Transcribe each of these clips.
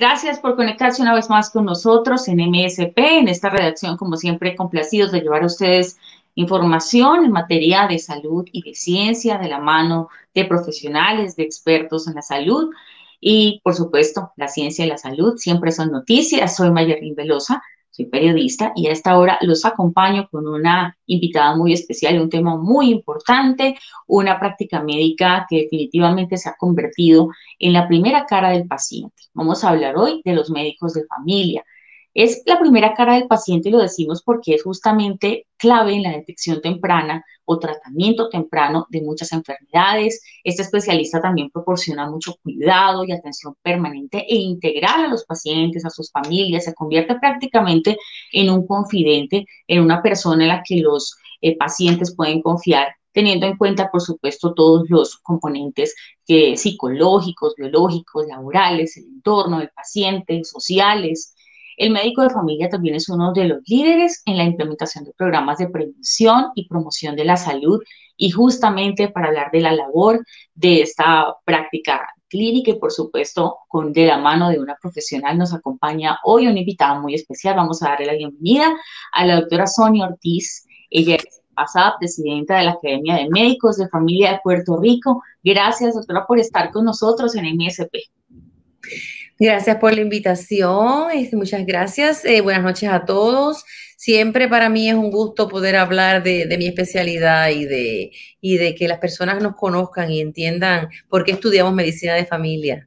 Gracias por conectarse una vez más con nosotros en MSP, en esta redacción, como siempre, complacidos de llevar a ustedes información en materia de salud y de ciencia de la mano de profesionales, de expertos en la salud. Y, por supuesto, la ciencia y la salud siempre son noticias. Soy Mayerlin Velosa soy periodista y a esta hora los acompaño con una invitada muy especial, un tema muy importante, una práctica médica que definitivamente se ha convertido en la primera cara del paciente. Vamos a hablar hoy de los médicos de familia, es la primera cara del paciente y lo decimos porque es justamente clave en la detección temprana o tratamiento temprano de muchas enfermedades. Este especialista también proporciona mucho cuidado y atención permanente e integral a los pacientes, a sus familias. Se convierte prácticamente en un confidente, en una persona en la que los eh, pacientes pueden confiar teniendo en cuenta, por supuesto, todos los componentes psicológicos, biológicos, laborales, el entorno del paciente, sociales, el médico de familia también es uno de los líderes en la implementación de programas de prevención y promoción de la salud y justamente para hablar de la labor de esta práctica clínica y por supuesto con de la mano de una profesional nos acompaña hoy una invitada muy especial. Vamos a darle la bienvenida a la doctora Sonia Ortiz. Ella es pasada presidenta de la Academia de Médicos de Familia de Puerto Rico. Gracias, doctora, por estar con nosotros en MSP. Gracias por la invitación, este, muchas gracias. Eh, buenas noches a todos. Siempre para mí es un gusto poder hablar de, mi especialidad y de, de que las personas nos conozcan y entiendan por qué estudiamos medicina de familia.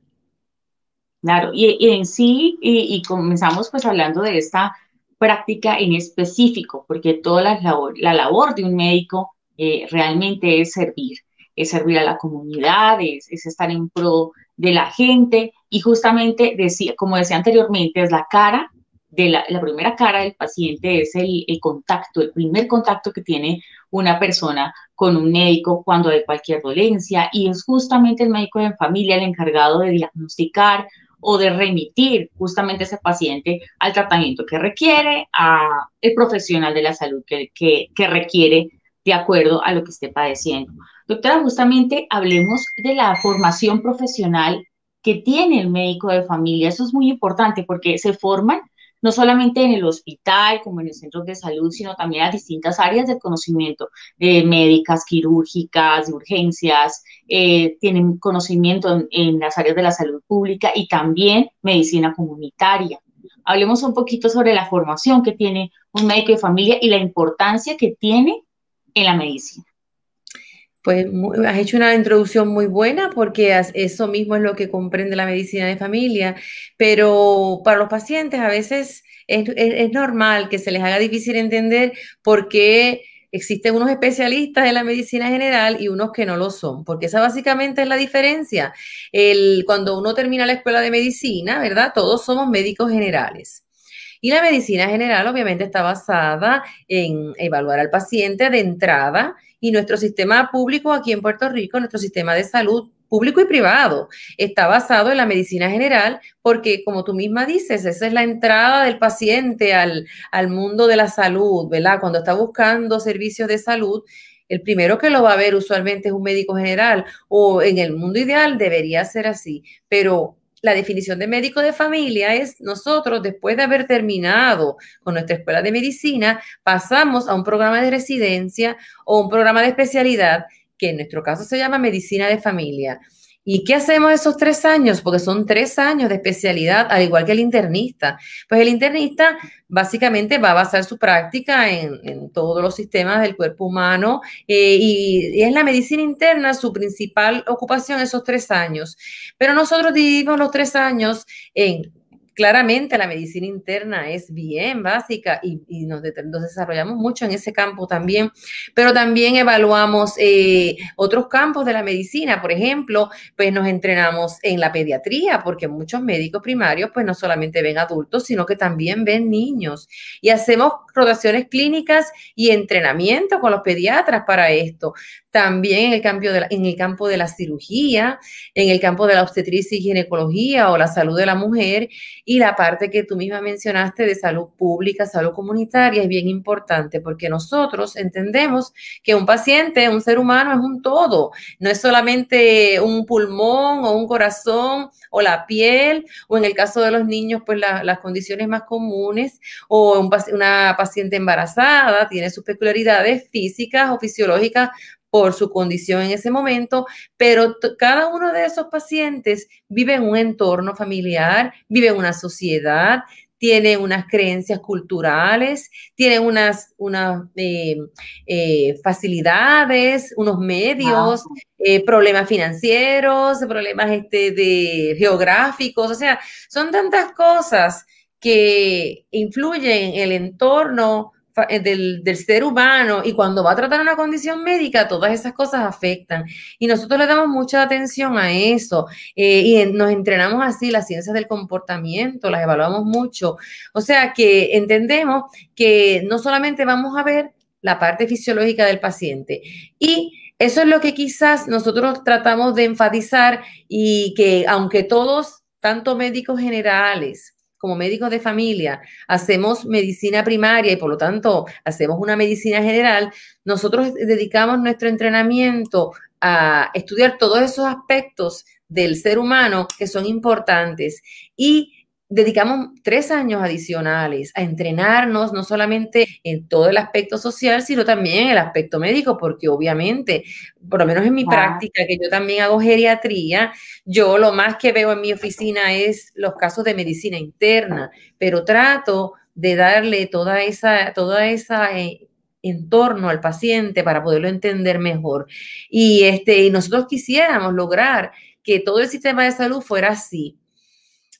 Claro, y, en sí, y, comenzamos pues hablando de esta práctica en específico, porque toda la labor, la labor de un médico eh, realmente es servir es servir a la comunidad, es, estar en pro de la gente y justamente, decía, como decía anteriormente, es la cara, de la, primera cara del paciente es el, contacto, el primer contacto que tiene una persona con un médico cuando hay cualquier dolencia y es justamente el médico de familia el encargado de diagnosticar o de remitir justamente ese paciente al tratamiento que requiere, a el profesional de la salud que, que, que requiere de acuerdo a lo que esté padeciendo. Doctora, justamente hablemos de la formación profesional que tiene el médico de familia. Eso es muy importante porque se forman no solamente en el hospital, como en el centro de salud, sino también a distintas áreas de conocimiento, eh, médicas, quirúrgicas, de urgencias, eh, tienen conocimiento en las áreas de la salud pública y también medicina comunitaria. Hablemos un poquito sobre la formación que tiene un médico de familia y la importancia que tiene en la medicina. Pues has hecho una introducción muy buena porque eso mismo es lo que comprende la medicina de familia, pero para los pacientes a veces es, normal que se les haga difícil entender por qué existen unos especialistas en la medicina general y unos que no lo son, porque esa básicamente es la diferencia. El, cuando uno termina la escuela de medicina, ¿verdad? Todos somos médicos generales. Y la medicina general obviamente está basada en evaluar al paciente de entrada y nuestro sistema público aquí en Puerto Rico, nuestro sistema de salud público y privado, está basado en la medicina general porque, como tú misma dices, esa es la entrada del paciente al, al mundo de la salud, ¿verdad? Cuando está buscando servicios de salud, el primero que lo va a ver usualmente es un médico general o en el mundo ideal debería ser así, pero la definición de médico de familia es nosotros, después de haber terminado con nuestra escuela de medicina, pasamos a un programa de residencia o un programa de especialidad, que en nuestro caso se llama medicina de familia. ¿Y qué hacemos esos tres años? Porque son tres años de especialidad, al igual que el internista. Pues el internista básicamente va a basar su práctica en, todos los sistemas del cuerpo humano eh, y, y, es la medicina interna su principal ocupación esos tres años. Pero nosotros dividimos los tres años en claramente la medicina interna es bien básica y, nos, desarrollamos mucho en ese campo también, pero también evaluamos eh, otros campos de la medicina, por ejemplo, pues nos entrenamos en la pediatría, porque muchos médicos primarios pues no solamente ven adultos, sino que también ven niños y hacemos rotaciones clínicas y entrenamiento con los pediatras para esto también en el, en el campo de la cirugía, en el campo de la obstetricia y ginecología o la salud de la mujer y la parte que tú misma mencionaste de salud pública, salud comunitaria es bien importante porque nosotros entendemos que un paciente, un ser humano es un todo, no es solamente un pulmón o un corazón o la piel o en el caso de los niños pues las condiciones más comunes o una paciente embarazada tiene sus peculiaridades físicas o fisiológicas por su condición en ese momento, pero cada uno de esos pacientes vive en un entorno familiar, vive en una sociedad, tiene unas creencias culturales, tiene unas, unas eh, eh, facilidades, unos medios, eh, problemas financieros, problemas este, de geográficos, o sea, son tantas cosas que influyen en el entorno eh, del, del, ser humano y cuando va a tratar una condición médica, todas esas cosas afectan. Y nosotros le damos mucha atención a eso eh, y nos entrenamos así las ciencias del comportamiento, las evaluamos mucho. O sea que entendemos que no solamente vamos a ver la parte fisiológica del paciente y eso es lo que quizás nosotros tratamos de enfatizar y que aunque todos, tanto médicos generales como médicos de familia hacemos medicina primaria y por lo tanto hacemos una medicina general, nosotros dedicamos nuestro entrenamiento a estudiar todos esos aspectos del ser humano que son importantes y dedicamos tres años adicionales a entrenarnos, no solamente en todo el aspecto social, sino también en el aspecto médico, porque obviamente, por lo menos en mi práctica, que yo también hago geriatría, yo lo más que veo en mi oficina es los casos de medicina interna, pero trato de darle toda esa, toda esa eh, entorno al paciente para poderlo entender mejor. Y, este, y nosotros quisiéramos lograr que todo el sistema de salud fuera así,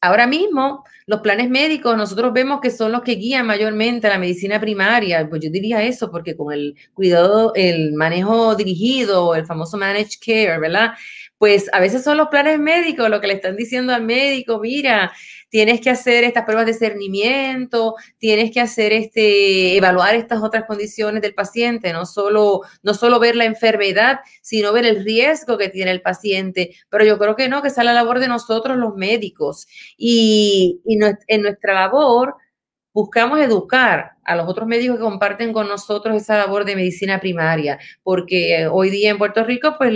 Ahora mismo, los planes médicos nosotros vemos que son los que guían mayormente a la medicina primaria. Pues yo diría eso porque con el cuidado, el manejo dirigido, el famoso managed care, ¿verdad? pues a veces son los planes médicos lo que le están diciendo al médico, mira, tienes que hacer estas pruebas de cernimiento, tienes que hacer este, evaluar estas otras condiciones del paciente, no solo, no solo ver la enfermedad, sino ver el riesgo que tiene el paciente. Pero yo creo que no, que esa es la labor de nosotros los médicos. y en nuestra labor buscamos educar a los otros médicos que comparten con nosotros esa labor de medicina primaria, porque eh, hoy día en Puerto Rico, pues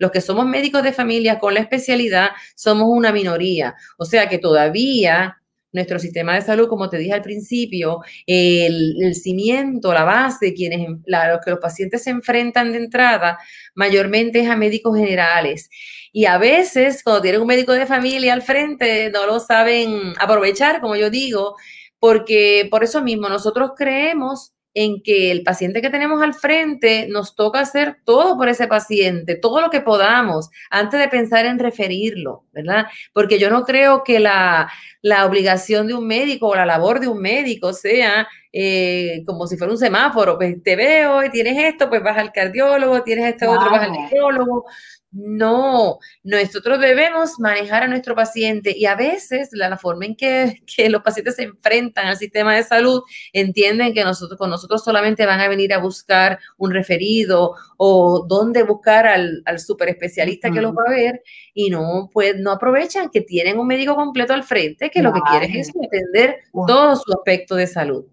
los que somos médicos de familia con la especialidad somos una minoría. O sea que todavía nuestro sistema de salud, como te dije al principio, el, cimiento, la base, quienes, los que los pacientes se enfrentan de entrada, mayormente es a médicos generales. Y a veces, cuando tienen un médico de familia al frente, no lo saben aprovechar, como yo digo, porque por eso mismo nosotros creemos en que el paciente que tenemos al frente nos toca hacer todo por ese paciente, todo lo que podamos, antes de pensar en referirlo, ¿verdad? Porque yo no creo que la, obligación de un médico o la labor de un médico sea eh, como si fuera un semáforo, pues te veo y tienes esto, pues vas al cardiólogo, tienes esto, otro, vas al neurólogo. No, nosotros debemos manejar a nuestro paciente y a veces la, forma en que, los pacientes se enfrentan al sistema de salud entienden que nosotros, con nosotros solamente van a venir a buscar un referido o dónde buscar al, al super especialista que los va a ver y no, pues, no aprovechan que tienen un médico completo al frente que lo que quiere es entender todo su aspecto de salud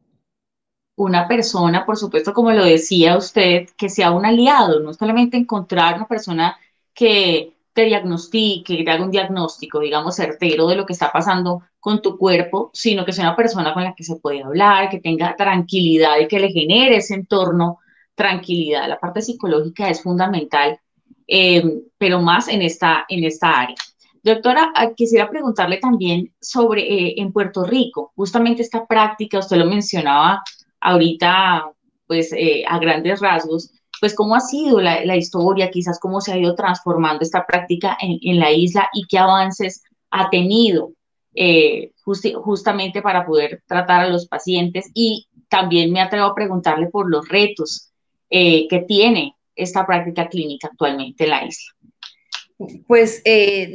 una persona, por supuesto, como lo decía usted, que sea un aliado, no solamente encontrar una persona que te diagnostique, que te haga un diagnóstico, digamos, certero de lo que está pasando con tu cuerpo, sino que sea una persona con la que se puede hablar, que tenga tranquilidad y que le genere ese entorno tranquilidad. La parte psicológica es fundamental, eh, pero más en esta, en esta área. Doctora, ah, quisiera preguntarle también sobre eh, en Puerto Rico, justamente esta práctica, usted lo mencionaba ahorita, pues eh, a grandes rasgos, pues cómo ha sido la, historia, quizás cómo se ha ido transformando esta práctica en, la isla y qué avances ha tenido eh, justamente para poder tratar a los pacientes. Y también me atrevo a preguntarle por los retos eh, que tiene esta práctica clínica actualmente en la isla. Pues eh,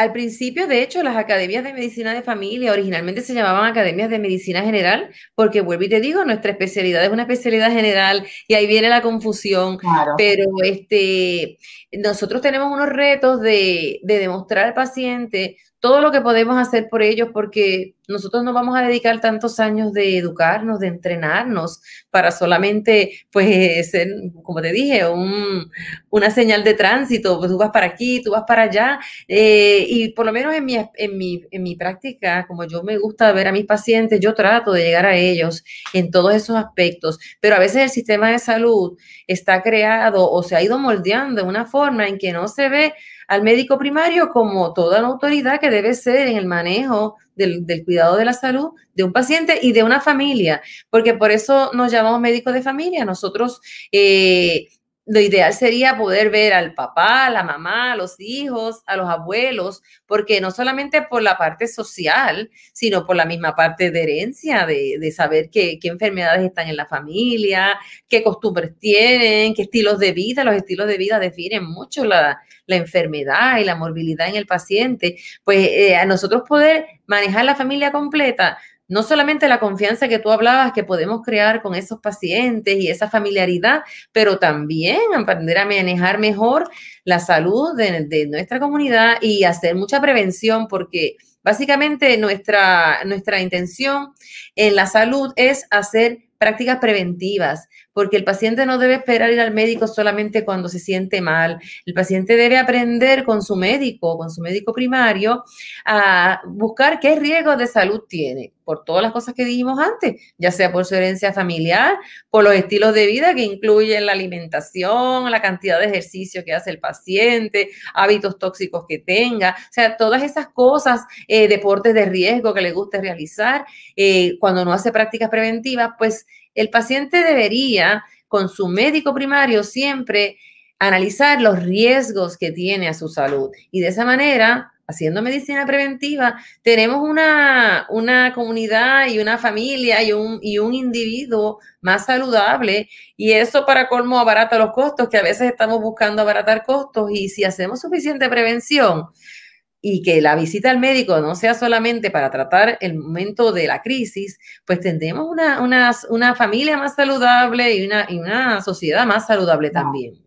al principio, de hecho, las academias de medicina de familia originalmente se llamaban academias de medicina general, porque vuelvo y te digo, nuestra especialidad es una especialidad general y ahí viene la confusión. Pero este, nosotros tenemos unos retos de demostrar al paciente todo lo que podemos hacer por ellos, porque nosotros no vamos a dedicar tantos años de educarnos, de entrenarnos, para solamente, pues, ser, como te dije, una señal de tránsito, pues, tú vas para aquí, tú vas para allá, eh, y por lo menos en mi, en, mi, en mi práctica, como yo me gusta ver a mis pacientes, yo trato de llegar a ellos en todos esos aspectos, pero a veces el sistema de salud está creado o se ha ido moldeando de una forma en que no se ve al médico primario como toda la autoridad que debe ser en el manejo del, del, cuidado de la salud de un paciente y de una familia, porque por eso nos llamamos médicos de familia. Nosotros eh, lo ideal sería poder ver al papá, a la mamá, a los hijos, a los abuelos, porque no solamente por la parte social, sino por la misma parte de herencia, de, saber qué, enfermedades están en la familia, qué costumbres tienen, qué estilos de vida. Los estilos de vida definen mucho la, enfermedad y la morbilidad en el paciente. Pues eh, a nosotros poder manejar la familia completa no solamente la confianza que tú hablabas que podemos crear con esos pacientes y esa familiaridad, pero también aprender a manejar mejor la salud de, nuestra comunidad y hacer mucha prevención porque básicamente nuestra, nuestra intención en la salud es hacer prácticas preventivas porque el paciente no debe esperar ir al médico solamente cuando se siente mal. El paciente debe aprender con su médico, con su médico primario, a buscar qué riesgos de salud tiene, por todas las cosas que dijimos antes, ya sea por su herencia familiar, por los estilos de vida que incluyen la alimentación, la cantidad de ejercicio que hace el paciente, hábitos tóxicos que tenga, o sea, todas esas cosas, eh, deportes de riesgo que le guste realizar, eh, cuando no hace prácticas preventivas, pues el paciente debería con su médico primario siempre analizar los riesgos que tiene a su salud. Y de esa manera, haciendo medicina preventiva, tenemos una, comunidad y una familia y un, y un individuo más saludable. Y eso para colmo abarata los costos, que a veces estamos buscando abaratar costos. Y si hacemos suficiente prevención, y que la visita al médico no sea solamente para tratar el momento de la crisis, pues tendremos una, familia más saludable y una, sociedad más saludable también.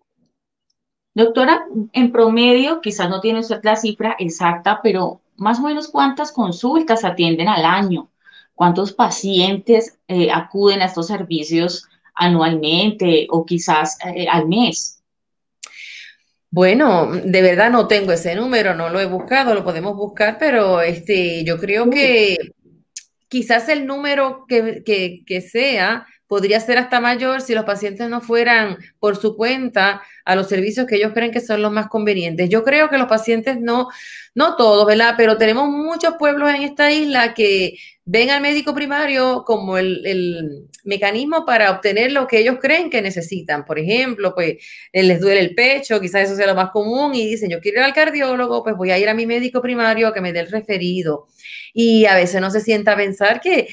Doctora, en promedio, quizás no tiene usted la cifra exacta, pero más o menos cuántas consultas atienden al año, cuántos pacientes eh, acuden a estos servicios anualmente o quizás eh, al mes. Bueno, de verdad no tengo ese número, no lo he buscado, lo podemos buscar, pero este, yo creo que quizás el número que, que, que sea podría ser hasta mayor si los pacientes no fueran por su cuenta a los servicios que ellos creen que son los más convenientes. Yo creo que los pacientes no, no todos, ¿verdad? Pero tenemos muchos pueblos en esta isla que ven al médico primario como el, mecanismo para obtener lo que ellos creen que necesitan. Por ejemplo, pues les duele el pecho, quizás eso sea lo más común, y dicen, yo quiero ir al cardiólogo, pues voy a ir a mi médico primario a que me dé el referido. Y a veces no se sienta a pensar que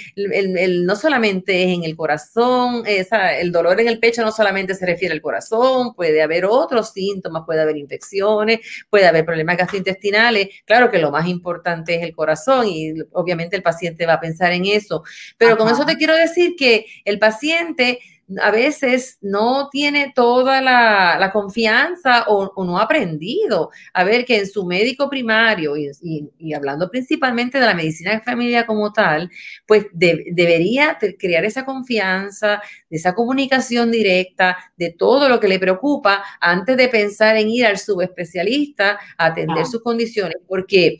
no solamente es en el corazón, el dolor en el pecho no solamente se refiere al corazón, puede haber otros síntomas, puede haber infecciones, puede haber problemas gastrointestinales. Claro que lo más importante es el corazón y obviamente el paciente va a pensar en eso. Pero con eso te quiero decir que el paciente a veces no tiene toda la, confianza o, no ha aprendido a ver que en su médico primario, y, hablando principalmente de la medicina de familia como tal, pues debería crear esa confianza, esa comunicación directa, de todo lo que le preocupa antes de pensar en ir al subespecialista a atender sus condiciones, porque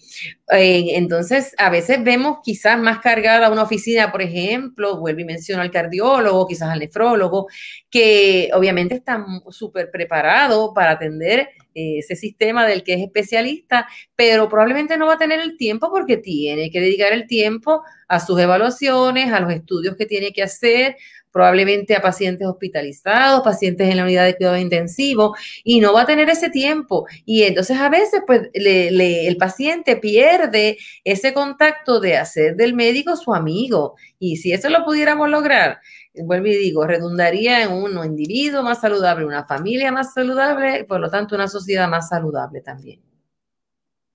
eh, entonces, a veces vemos quizás más cargada una oficina, por ejemplo, vuelvo y menciono al cardiólogo, quizás al nefrólogo, que obviamente están súper preparado para atender eh, ese sistema del que es especialista, pero probablemente no va a tener el tiempo porque tiene que dedicar el tiempo a sus evaluaciones, a los estudios que tiene que hacer, probablemente a pacientes hospitalizados, pacientes en la unidad de cuidado intensivo, y no va a tener ese tiempo. Y entonces a veces pues, el paciente pierde ese contacto de hacer del médico su amigo. Y si eso lo pudiéramos lograr, vuelvo y digo, redundaría en un individuo más saludable, una familia más saludable, por lo tanto una sociedad más saludable también.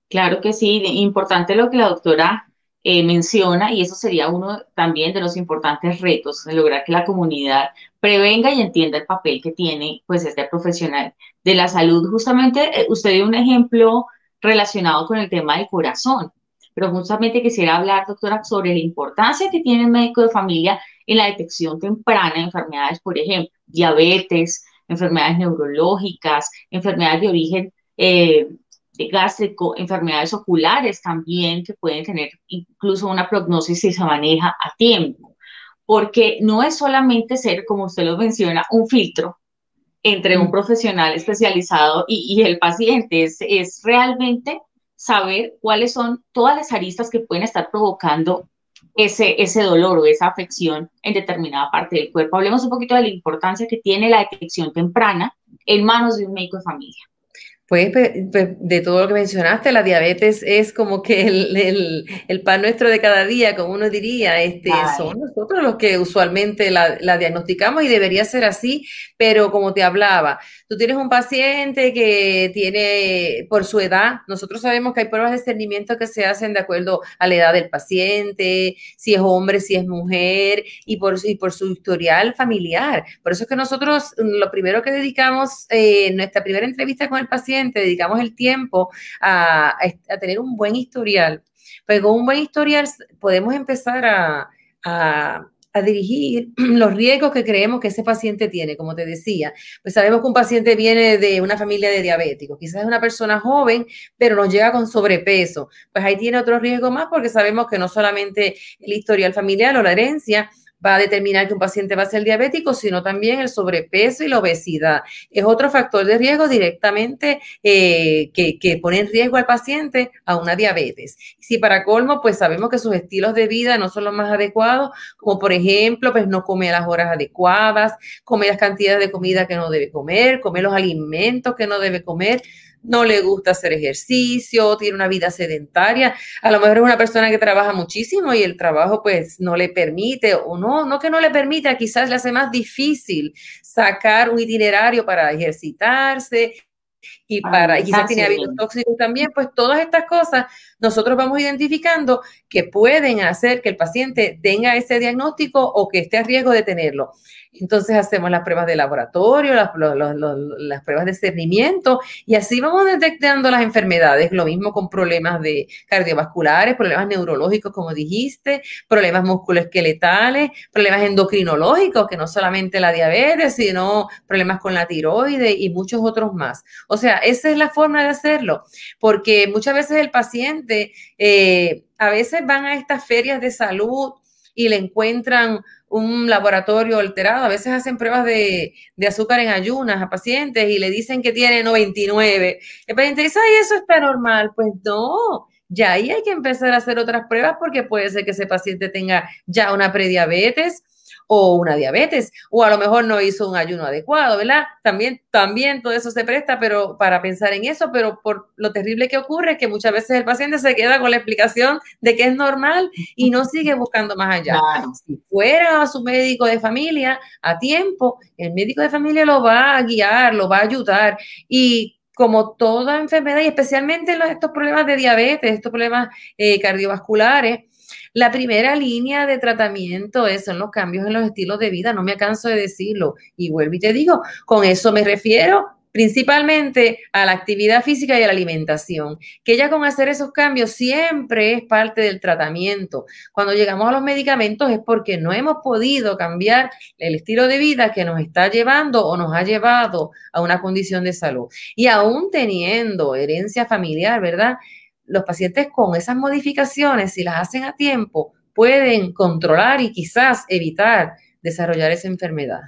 Claro que sí, importante lo que la doctora eh, menciona y eso sería uno también de los importantes retos, lograr que la comunidad prevenga y entienda el papel que tiene pues este profesional de la salud. Justamente eh, usted dio un ejemplo relacionado con el tema del corazón, pero justamente quisiera hablar, doctora, sobre la importancia que tiene el médico de familia en la detección temprana de enfermedades, por ejemplo, diabetes, enfermedades neurológicas, enfermedades de origen eh, gástrico, enfermedades oculares también que pueden tener incluso una prognosis si se maneja a tiempo. Porque no es solamente ser, como usted lo menciona, un filtro entre un mm. profesional especializado y, el paciente, es realmente saber cuáles son todas las aristas que pueden estar provocando ese, ese dolor o esa afección en determinada parte del cuerpo. Hablemos un poquito de la importancia que tiene la detección temprana en manos de un médico de familia. Pues, pues, pues, de todo lo que mencionaste, la diabetes es como que el, el, pan nuestro de cada día, como uno diría, este, son nosotros los que usualmente la, la, diagnosticamos y debería ser así, pero como te hablaba, tú tienes un paciente que tiene, por su edad, nosotros sabemos que hay pruebas de discernimiento que se hacen de acuerdo a la edad del paciente, si es hombre, si es mujer, y por, y por su historial familiar. Por eso es que nosotros lo primero que dedicamos, eh, nuestra primera entrevista con el paciente, dedicamos el tiempo a, tener un buen historial, pues con un buen historial podemos empezar a, a dirigir los riesgos que creemos que ese paciente tiene, como te decía. Pues sabemos que un paciente viene de una familia de diabéticos, quizás es una persona joven, pero nos llega con sobrepeso. Pues ahí tiene otro riesgo más porque sabemos que no solamente el historial familiar o la herencia, va a determinar que un paciente va a ser diabético, sino también el sobrepeso y la obesidad. Es otro factor de riesgo directamente eh, que, que, pone en riesgo al paciente a una diabetes. Si para colmo, pues sabemos que sus estilos de vida no son los más adecuados, como por ejemplo, pues no come a las horas adecuadas, come las cantidades de comida que no debe comer, come los alimentos que no debe comer no le gusta hacer ejercicio, tiene una vida sedentaria, a lo mejor es una persona que trabaja muchísimo y el trabajo pues no le permite o no, no que no le permita, quizás le hace más difícil sacar un itinerario para ejercitarse y para quizás tiene hábitos tóxicos también, pues todas estas cosas nosotros vamos identificando que pueden hacer que el paciente tenga ese diagnóstico o que esté a riesgo de tenerlo. Entonces hacemos las pruebas de laboratorio, las, pruebas de cernimiento y así vamos detectando las enfermedades, lo mismo con problemas de cardiovasculares, problemas neurológicos, como dijiste, problemas musculoesqueletales, problemas endocrinológicos, que no solamente la diabetes, sino problemas con la tiroides y muchos otros más. O sea, esa es la forma de hacerlo, porque muchas veces el paciente, eh, a veces van a estas ferias de salud y le encuentran un laboratorio alterado. A veces hacen pruebas de, azúcar en ayunas a pacientes y le dicen que tiene 99. El paciente dice, ay, eso está normal. Pues no, ya ahí hay que empezar a hacer otras pruebas porque puede ser que ese paciente tenga ya una prediabetes o una diabetes, o a lo mejor no hizo un ayuno adecuado, ¿verdad? También, también todo eso se presta pero, para pensar en eso, pero por lo terrible que ocurre es que muchas veces el paciente se queda con la explicación de que es normal y no sigue buscando más allá. Si fuera a su médico de familia a tiempo, el médico de familia lo va a guiar, lo va a ayudar y como toda enfermedad y especialmente estos problemas de diabetes, estos problemas eh, cardiovasculares, la primera línea de tratamiento son los cambios en los estilos de vida, no me canso de decirlo. Y vuelvo y te digo, con eso me refiero principalmente a la actividad física y a la alimentación, que ya con hacer esos cambios siempre es parte del tratamiento. Cuando llegamos a los medicamentos es porque no hemos podido cambiar el estilo de vida que nos está llevando o nos ha llevado a una condición de salud. Y aún teniendo herencia familiar, ¿verdad? los pacientes con esas modificaciones, si las hacen a tiempo, pueden controlar y quizás evitar desarrollar esa enfermedad.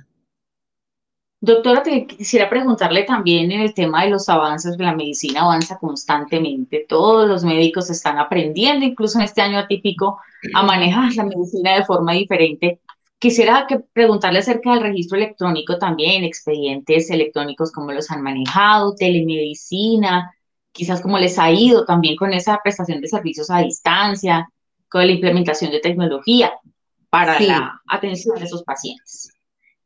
Doctora, quisiera preguntarle también en el tema de los avances, que la medicina avanza constantemente, todos los médicos están aprendiendo, incluso en este año atípico, a manejar la medicina de forma diferente. Quisiera que preguntarle acerca del registro electrónico también, expedientes electrónicos, cómo los han manejado, telemedicina, quizás como les ha ido también con esa prestación de servicios a distancia, con la implementación de tecnología para la atención de esos pacientes.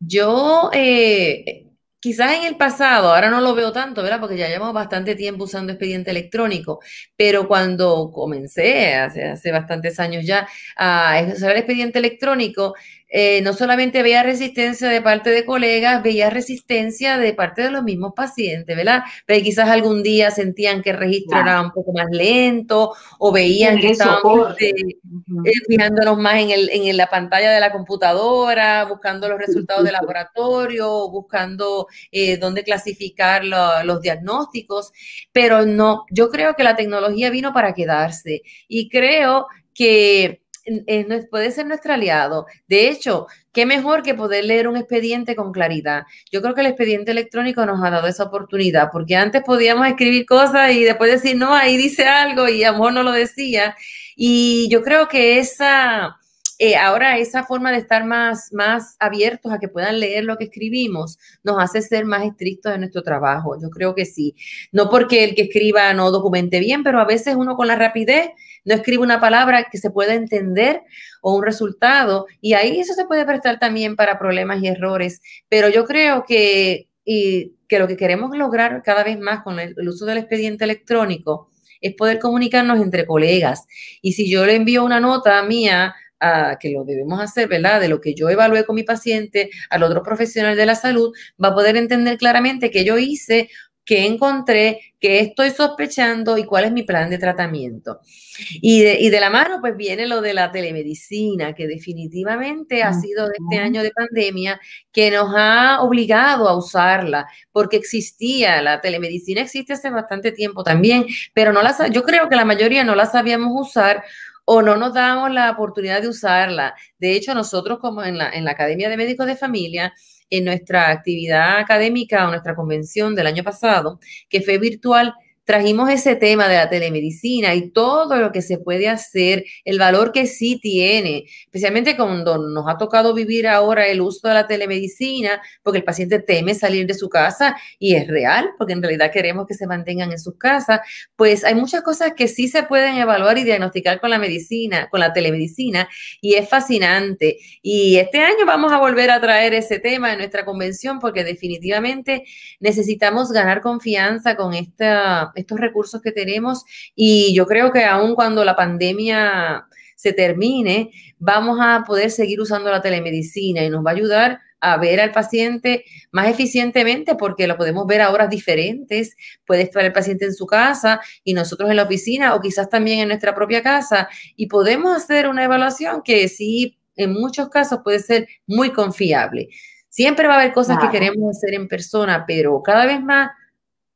Yo eh, quizás en el pasado, ahora no lo veo tanto, ¿verdad? Porque ya llevamos bastante tiempo usando expediente electrónico, pero cuando comencé, hace, hace bastantes años ya, a usar el expediente electrónico, eh, no solamente veía resistencia de parte de colegas, veía resistencia de parte de los mismos pacientes, ¿verdad? Pero quizás algún día sentían que el registro era un poco más lento o veían que estábamos eh, eh, fijándonos más en, el, la pantalla de la computadora, buscando los resultados de laboratorio, buscando dónde clasificar los diagnósticos, pero no, yo creo que la tecnología vino para quedarse y creo que puede ser nuestro aliado. De hecho, qué mejor que poder leer un expediente con claridad. Yo creo que el expediente electrónico nos ha dado esa oportunidad, porque antes podíamos escribir cosas y después decir, no, ahí dice algo y amor no lo decía. Y yo creo que esa, eh, ahora esa forma de estar más, más abiertos a que puedan leer lo que escribimos nos hace ser más estrictos en nuestro trabajo. Yo creo que sí. No porque el que escriba no documente bien, pero a veces uno con la rapidez no escribe una palabra que se pueda entender o un resultado. Y ahí eso se puede prestar también para problemas y errores. Pero yo creo que, y que lo que queremos lograr cada vez más con el, uso del expediente electrónico es poder comunicarnos entre colegas. Y si yo le envío una nota mía a, ah, que lo debemos hacer, ¿verdad? De lo que yo evalué con mi paciente al otro profesional de la salud, va a poder entender claramente que yo hice qué encontré, qué estoy sospechando y cuál es mi plan de tratamiento. Y de, la mano, pues viene lo de la telemedicina, que definitivamente ha sido de este año de pandemia que nos ha obligado a usarla, porque existía, la telemedicina existe hace bastante tiempo también, pero no la, yo creo que la mayoría no la sabíamos usar o no nos damos la oportunidad de usarla. De hecho, nosotros como en la, en la Academia de Médicos de Familia en nuestra actividad académica o nuestra convención del año pasado, que fue virtual, trajimos ese tema de la telemedicina y todo lo que se puede hacer, el valor que sí tiene, especialmente cuando nos ha tocado vivir ahora el uso de la telemedicina, porque el paciente teme salir de su casa y es real, porque en realidad queremos que se mantengan en sus casas, pues hay muchas cosas que sí se pueden evaluar y diagnosticar con la medicina, con la telemedicina, y es fascinante. Y este año vamos a volver a traer ese tema en nuestra convención, porque definitivamente necesitamos ganar confianza con esta estos recursos que tenemos y yo creo que aun cuando la pandemia se termine, vamos a poder seguir usando la telemedicina y nos va a ayudar a ver al paciente más eficientemente porque lo podemos ver a horas diferentes. Puede estar el paciente en su casa y nosotros en la oficina o quizás también en nuestra propia casa y podemos hacer una evaluación que sí, en muchos casos puede ser muy confiable. Siempre va a haber cosas que queremos hacer en persona, pero cada vez más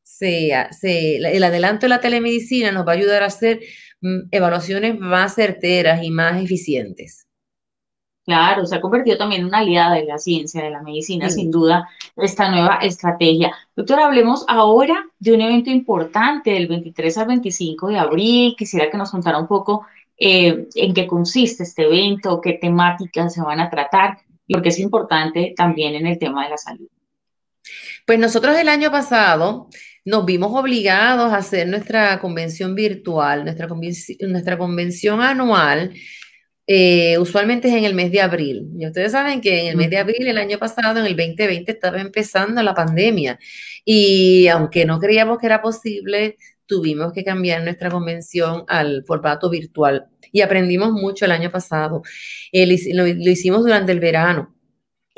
se, ah, el adelanto de la telemedicina nos va a ayudar a hacer mm, evaluaciones más certeras y más eficientes. Claro, se ha convertido también en una aliada de la ciencia, de la medicina, sin duda, esta nueva estrategia. Doctor, hablemos ahora de un evento importante del 23 al 25 de abril. Quisiera que nos contara un poco eh, en qué consiste este evento, qué temáticas se van a tratar, y qué es importante también en el tema de la salud. Pues nosotros el año pasado nos vimos obligados a hacer nuestra convención virtual, nuestra, convención anual, eh, usualmente es en el mes de abril. Y ustedes saben que en el mes de abril, el año pasado, en el 2020, estaba empezando la pandemia. Y aunque no creíamos que era posible, tuvimos que cambiar nuestra convención al formato virtual. Y aprendimos mucho el año pasado. Eh, lo hicimos durante el verano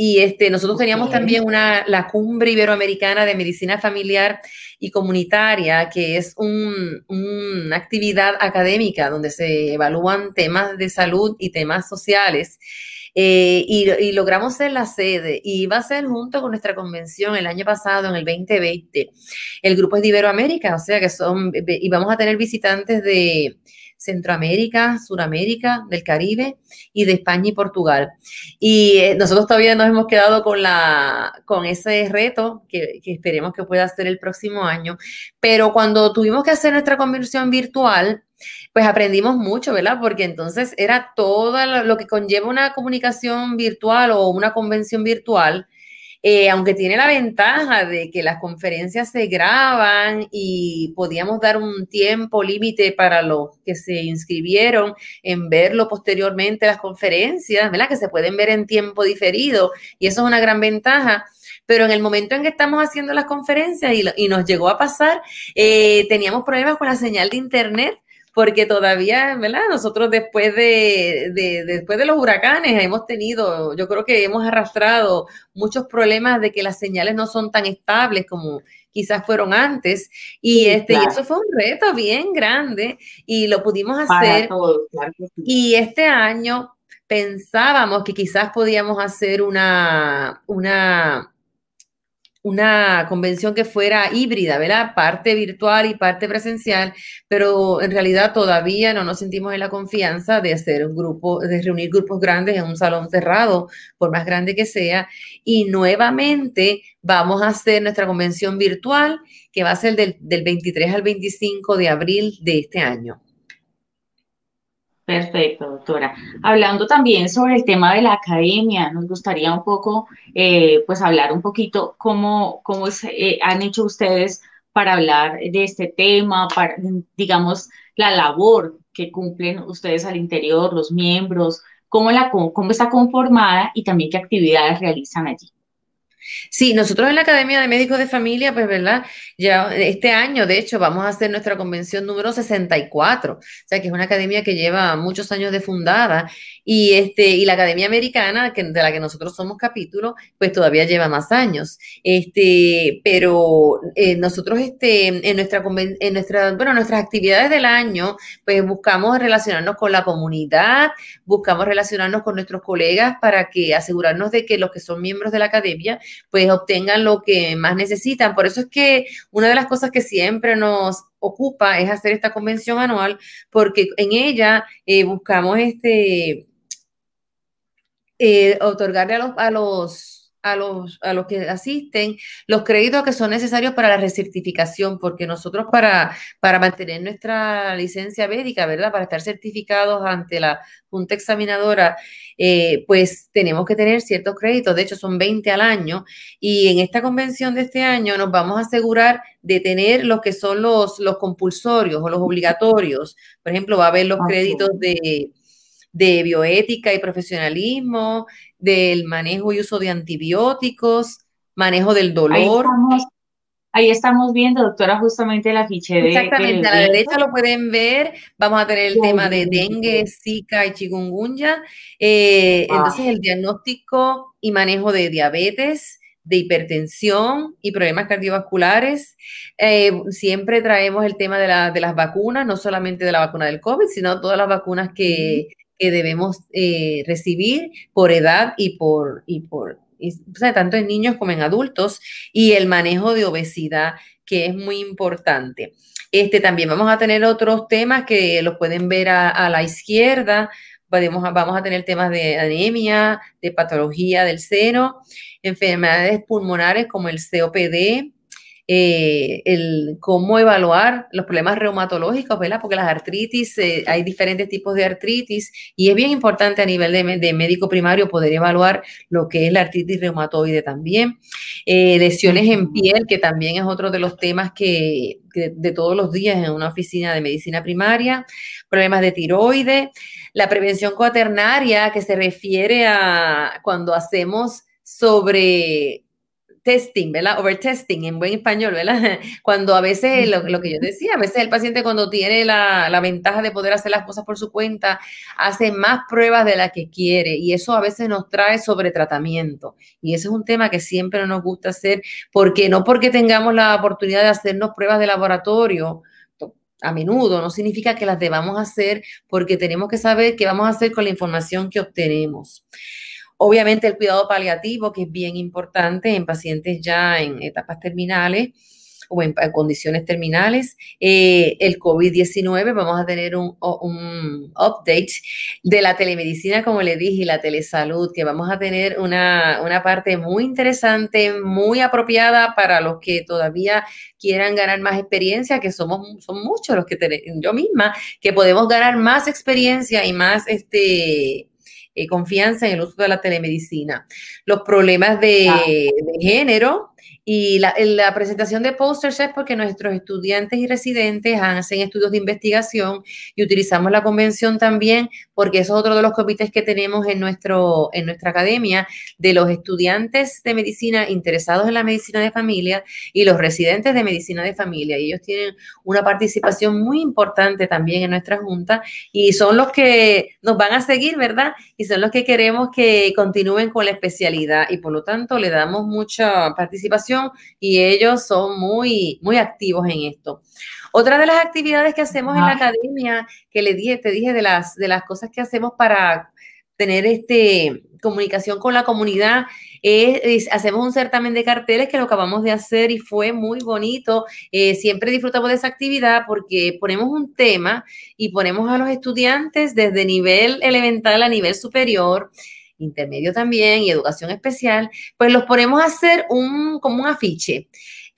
y este, nosotros teníamos también una, la Cumbre Iberoamericana de Medicina Familiar y Comunitaria, que es una actividad académica donde se evalúan temas de salud y temas sociales. Eh, y, logramos ser la sede y va a ser junto con nuestra convención el año pasado, en el 2020. El grupo es de Iberoamérica, o sea que son, y vamos a tener visitantes de, Centroamérica, Suramérica, del Caribe y de España y Portugal. Y eh, nosotros todavía nos hemos quedado con, la, con ese reto que, esperemos que pueda hacer el próximo año. Pero cuando tuvimos que hacer nuestra conversión virtual, pues aprendimos mucho, ¿verdad? Porque entonces era todo lo que conlleva una comunicación virtual o una convención virtual eh, aunque tiene la ventaja de que las conferencias se graban y podíamos dar un tiempo límite para los que se inscribieron en verlo posteriormente las conferencias, ¿verdad? Que se pueden ver en tiempo diferido y eso es una gran ventaja. Pero en el momento en que estamos haciendo las conferencias y, nos llegó a pasar, eh, teníamos problemas con la señal de internet porque todavía, ¿verdad? Nosotros después de, después de los huracanes hemos tenido, yo creo que hemos arrastrado muchos problemas de que las señales no son tan estables como quizás fueron antes. Y este, eso fue un reto bien grande y lo pudimos hacer. Y este año pensábamos que quizás podíamos hacer una, una una convención que fuera híbrida, ¿verdad? Parte virtual y parte presencial, pero en realidad todavía no nos sentimos en la confianza de hacer un grupo, de reunir grupos grandes en un salón cerrado, por más grande que sea. Y nuevamente vamos a hacer nuestra convención virtual, que va a ser del, 23 al 25 de abril de este año. Perfecto, doctora. Hablando también sobre el tema de la academia, nos gustaría un poco, eh, pues hablar un poquito cómo, cómo se, eh, han hecho ustedes para hablar de este tema, para, digamos, la labor que cumplen ustedes al interior, los miembros, cómo, la, cómo está conformada y también qué actividades realizan allí. Sí, nosotros en la Academia de Médicos de Familia, pues, ¿verdad? Ya este año, de hecho, vamos a hacer nuestra convención número 64, o sea, que es una academia que lleva muchos años de fundada y, este, y la Academia Americana, que, de la que nosotros somos capítulo, pues todavía lleva más años. Este, pero eh, nosotros este, en, nuestra, en nuestra, bueno, nuestras actividades del año, pues buscamos relacionarnos con la comunidad, buscamos relacionarnos con nuestros colegas para que asegurarnos de que los que son miembros de la academia pues obtengan lo que más necesitan. Por eso es que una de las cosas que siempre nos ocupa es hacer esta convención anual, porque en ella eh, buscamos este, eh, otorgarle a los, a los a los, que asisten los créditos que son necesarios para la recertificación, porque nosotros para, mantener nuestra licencia médica, ¿verdad? Para estar certificados ante la Junta Examinadora, eh, pues tenemos que tener ciertos créditos, de hecho son 20 al año, y en esta convención de este año nos vamos a asegurar de tener los que son los, los compulsorios o los obligatorios. Por ejemplo, va a haber los créditos de bioética y profesionalismo, del manejo y uso de antibióticos, manejo del dolor. Ahí estamos, viendo, doctora, justamente la fichera. de... Exactamente, a la derecha lo pueden ver. Vamos a tener el tema de dengue, zika y chikungunya. Eh, ah. Entonces, el diagnóstico y manejo de diabetes de hipertensión y problemas cardiovasculares. Eh, siempre traemos el tema de, de, las vacunas, no solamente de la vacuna del COVID, sino todas las vacunas que, que debemos eh, recibir por edad y por, y por tanto en niños como en adultos, y el manejo de obesidad, que es muy importante. Este, también vamos a tener otros temas que los pueden ver a, la izquierda. Vamos a, vamos a tener temas de anemia, de patología del seno, enfermedades pulmonares como el COPD, eh, el cómo evaluar los problemas reumatológicos, ¿verdad? Porque las artritis, eh, hay diferentes tipos de artritis y es bien importante a nivel de, médico primario poder evaluar lo que es la artritis reumatoide también. Eh, lesiones en piel, que también es otro de los temas que, de, de, todos los días en una oficina de medicina primaria, problemas de tiroides, la prevención cuaternaria que se refiere a cuando hacemos sobre testing, ¿verdad? Overtesting en buen español, ¿verdad? Cuando a veces, lo, que yo decía, a veces el paciente cuando tiene la, ventaja de poder hacer las cosas por su cuenta, hace más pruebas de las que quiere y eso a veces nos trae sobretratamiento. Y ese es un tema que siempre nos gusta hacer, porque no porque tengamos la oportunidad de hacernos pruebas de laboratorio, a menudo, no significa que las debamos hacer porque tenemos que saber qué vamos a hacer con la información que obtenemos. Obviamente el cuidado paliativo, que es bien importante en pacientes ya en etapas terminales o en, condiciones terminales. Eh, el COVID-19, vamos a tener un, update de la telemedicina, como le dije, y la telesalud, que vamos a tener una, parte muy interesante, muy apropiada para los que todavía quieran ganar más experiencia, que somos son muchos los que tenemos, yo misma, que podemos ganar más experiencia y más este eh, confianza en el uso de la telemedicina. Los problemas de género, y la, la presentación de posters es porque nuestros estudiantes y residentes hacen estudios de investigación y utilizamos la convención también porque eso es otro de los comités que tenemos en, nuestro, en nuestra academia de los estudiantes de medicina interesados en la medicina de familia y los residentes de medicina de familia. Y ellos tienen una participación muy importante también en nuestra junta y son los que nos van a seguir, ¿verdad? Y son los que queremos que continúen con la especialidad y por lo tanto le damos mucha participación y ellos son muy, muy activos en esto. Otra de las actividades que hacemos en la academia, que le dije, te dije de las, de las cosas que hacemos para tener este, comunicación con la comunidad, es, hacemos un certamen de carteles que lo acabamos de hacer y fue muy bonito. Eh, siempre disfrutamos de esa actividad porque ponemos un tema y ponemos a los estudiantes desde nivel elemental a nivel superior intermedio también y educación especial, pues los ponemos a hacer un, como un afiche.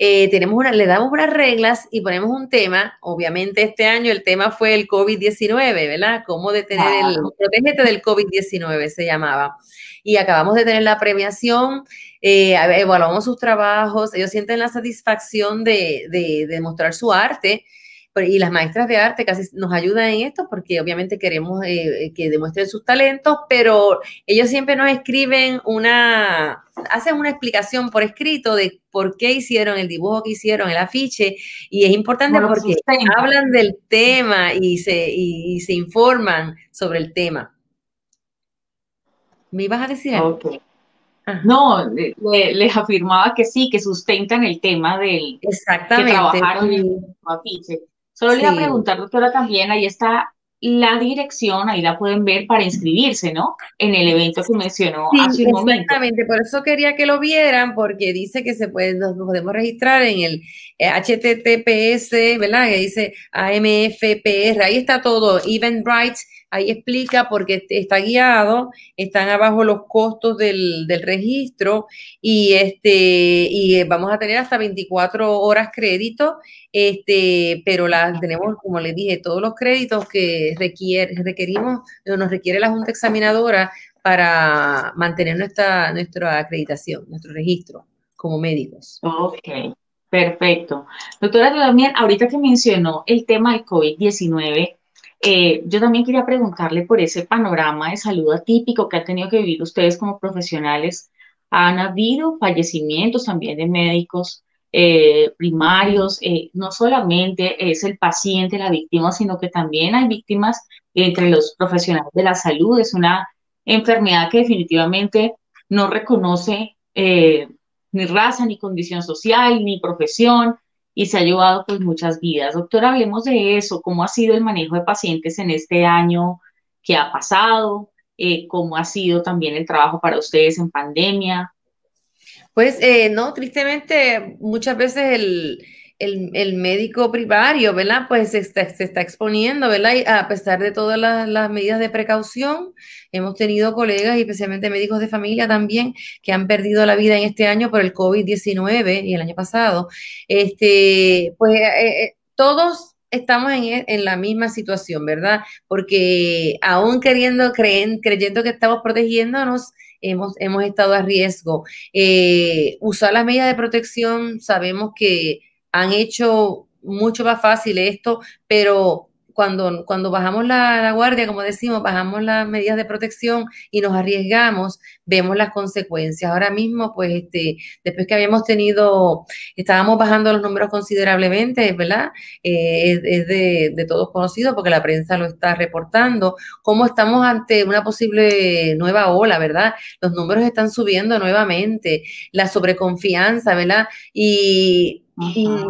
Eh, tenemos le damos unas reglas y ponemos un tema. Obviamente este año el tema fue el COVID-19, ¿verdad? Cómo detener el, protégete del COVID-19 se llamaba. Y acabamos de tener la premiación, eh, evaluamos sus trabajos, ellos sienten la satisfacción de, demostrar de su arte y las maestras de arte casi nos ayudan en esto porque obviamente queremos eh, eh, que demuestren sus talentos, pero ellos siempre nos escriben una, hacen una explicación por escrito de por qué hicieron el dibujo que hicieron, el afiche, y es importante porque hablan del tema y se, se informan sobre el tema. ¿Me ibas a decir algo? Ah. No, les afirmaba que sí, que sustentan el tema del Exactamente. que trabajaron en el afiche. Solo le iba a preguntar, doctora, también, ahí está la dirección, ahí la pueden ver para inscribirse, ¿no? En el evento que mencionó hace un momento. Exactamente, por eso quería que lo vieran, porque dice que se puede, nos podemos registrar en el HTTPS, eh, ¿verdad? Que dice AMFPR, ahí está todo, Eventbrite Ahí explica porque este, está guiado, están abajo los costos del, del, registro y, este, y eh, vamos a tener hasta 24 horas crédito, este, pero las tenemos, como les dije, todos los créditos que requiere, requerimos, nos requiere la Junta Examinadora para mantener nuestra, nuestra acreditación, nuestro registro como médicos. Ok, perfecto. Doctora, también ahorita que mencionó el tema del COVID-19, eh, yo también quería preguntarle por ese panorama de salud atípico que han tenido que vivir ustedes como profesionales. ¿Han habido fallecimientos también de médicos eh, primarios? Eh, no solamente es el paciente la víctima, sino que también hay víctimas entre los profesionales de la salud. Es una enfermedad que definitivamente no reconoce ni raza, ni condición social, ni profesión y se ha llevado pues muchas vidas. Doctor, hablemos de eso, cómo ha sido el manejo de pacientes en este año que ha pasado, eh, cómo ha sido también el trabajo para ustedes en pandemia. Pues eh, no, tristemente muchas veces el, el, el, médico primario, ¿verdad? Pues se está, se está exponiendo, ¿verdad? Y a pesar de todas las, las, medidas de precaución, hemos tenido colegas y especialmente médicos de familia también que han perdido la vida en este año por el COVID-19 y el año pasado. Este, pues eh, eh, todos estamos en, en, la misma situación, ¿verdad? Porque aún queriendo, creyendo que estamos protegiéndonos, hemos, hemos estado a riesgo. Eh, usar las medidas de protección, sabemos que han hecho mucho más fácil esto, pero cuando, cuando bajamos la, guardia, como decimos, bajamos las medidas de protección y nos arriesgamos, vemos las consecuencias. Ahora mismo, pues, este, después que habíamos tenido, estábamos bajando los números considerablemente, ¿verdad? Eh, es, de, todos conocidos, porque la prensa lo está reportando. ¿Cómo estamos ante una posible nueva ola, ¿verdad? Los números están subiendo nuevamente, la sobreconfianza, ¿verdad? Y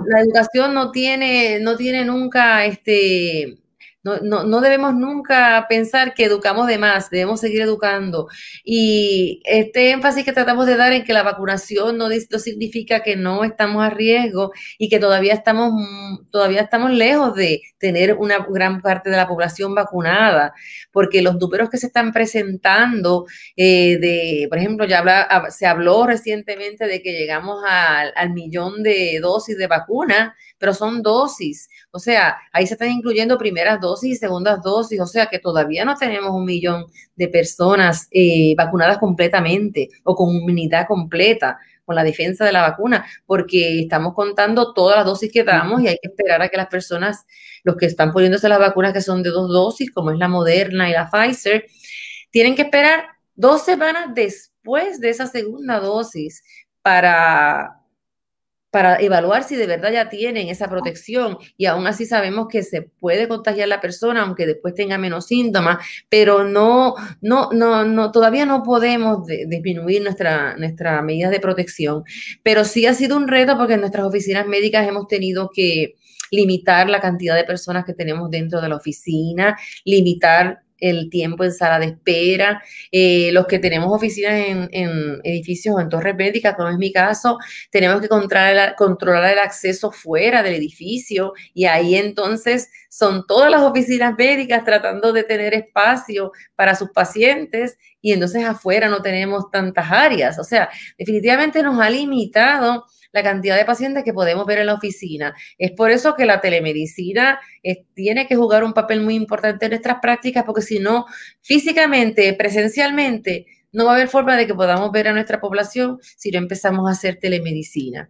la educación no tiene, no tiene nunca este, no, no, no, debemos nunca pensar que educamos de más, debemos seguir educando. Y este énfasis que tratamos de dar en que la vacunación no, significa que no estamos a riesgo y que todavía estamos, mm, todavía estamos lejos de tener una gran parte de la población vacunada, porque los duperos que se están presentando, eh, de, por ejemplo, ya se habló recientemente de que llegamos al, al millón de dosis de vacunas pero son dosis. O sea, ahí se están incluyendo primeras dosis y segundas dosis, o sea que todavía no tenemos un millón de personas eh, vacunadas completamente o con inmunidad completa con la defensa de la vacuna, porque estamos contando todas las dosis que damos y hay que esperar a que las personas, los que están poniéndose las vacunas que son de dos dosis, como es la Moderna y la Pfizer, tienen que esperar dos semanas después de esa segunda dosis para para evaluar si de verdad ya tienen esa protección y aún así sabemos que se puede contagiar la persona aunque después tenga menos síntomas, pero no no no no todavía no podemos disminuir nuestra nuestras medidas de protección, pero sí ha sido un reto porque en nuestras oficinas médicas hemos tenido que limitar la cantidad de personas que tenemos dentro de la oficina, limitar el tiempo en sala de espera, eh, los que tenemos oficinas en, edificios o en torres médicas, como es mi caso, tenemos que controlar, controlar el acceso fuera del edificio y ahí entonces son todas las oficinas médicas tratando de tener espacio para sus pacientes y entonces afuera no tenemos tantas áreas. O sea, definitivamente nos ha limitado la cantidad de pacientes que podemos ver en la oficina. Es por eso que la telemedicina eh, tiene que jugar un papel muy importante en nuestras prácticas, porque si no, físicamente, presencialmente, no va a haber forma de que podamos ver a nuestra población si no empezamos a hacer telemedicina.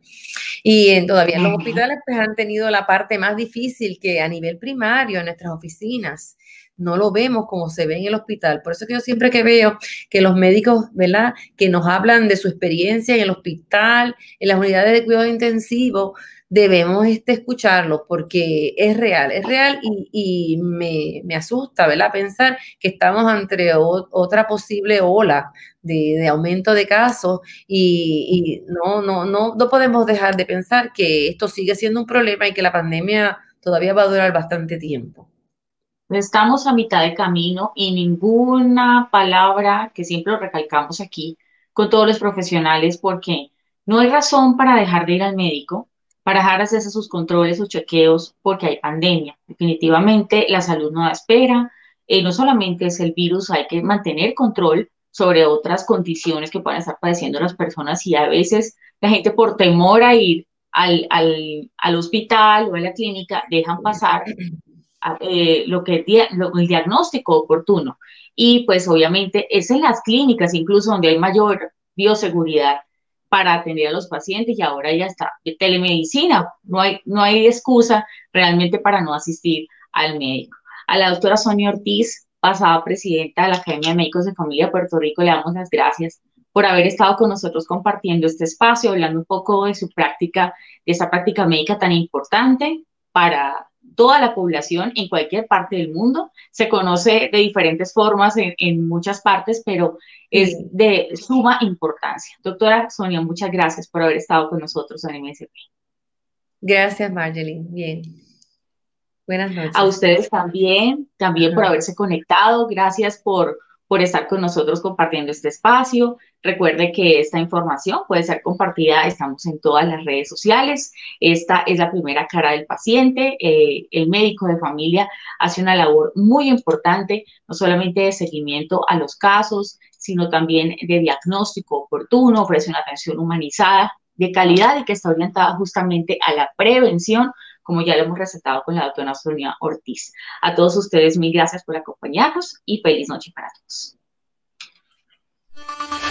Y en, eh, todavía los hospitales pues, han tenido la parte más difícil que a nivel primario en nuestras oficinas no lo vemos como se ve en el hospital. Por eso que yo siempre que veo que los médicos, ¿verdad?, que nos hablan de su experiencia en el hospital, en las unidades de cuidado intensivo, debemos este, escucharlos porque es real, es real y, me, asusta, ¿verdad?, pensar que estamos ante otra posible ola de, aumento de casos y, y no, no, no, no podemos dejar de pensar que esto sigue siendo un problema y que la pandemia todavía va a durar bastante tiempo. Estamos a mitad de camino y ninguna palabra que siempre recalcamos aquí con todos los profesionales porque no hay razón para dejar de ir al médico, para dejar acceso hacerse sus controles, sus chequeos, porque hay pandemia. Definitivamente la salud no da espera, eh, no solamente es el virus, hay que mantener control sobre otras condiciones que puedan estar padeciendo las personas y a veces la gente por temor a ir al, al hospital o a la clínica dejan pasar eh, lo que el diagnóstico oportuno. Y pues obviamente es en las clínicas incluso donde hay mayor bioseguridad para atender a los pacientes y ahora ya está telemedicina, no hay, no hay excusa realmente para no asistir al médico. A la doctora Sonia Ortiz, pasada presidenta de la Academia de Médicos de Familia de Puerto Rico, le damos las gracias por haber estado con nosotros compartiendo este espacio, hablando un poco de su práctica, de esa práctica médica tan importante para toda la población en cualquier parte del mundo. Se conoce de diferentes formas en, muchas partes, pero es de suma importancia. Doctora Sonia, muchas gracias por haber estado con nosotros en MSP. Gracias, Marjolín Bien. Buenas noches. A ustedes también, también por haberse conectado. Gracias por por estar con nosotros compartiendo este espacio. Recuerde que esta información puede ser compartida, estamos en todas las redes sociales. Esta es la primera cara del paciente. Eh, el médico de familia hace una labor muy importante, no solamente de seguimiento a los casos, sino también de diagnóstico oportuno, ofrece una atención humanizada de calidad y que está orientada justamente a la prevención como ya lo hemos recetado con la doctora Sonia Ortiz. A todos ustedes, mil gracias por acompañarnos y feliz noche para todos.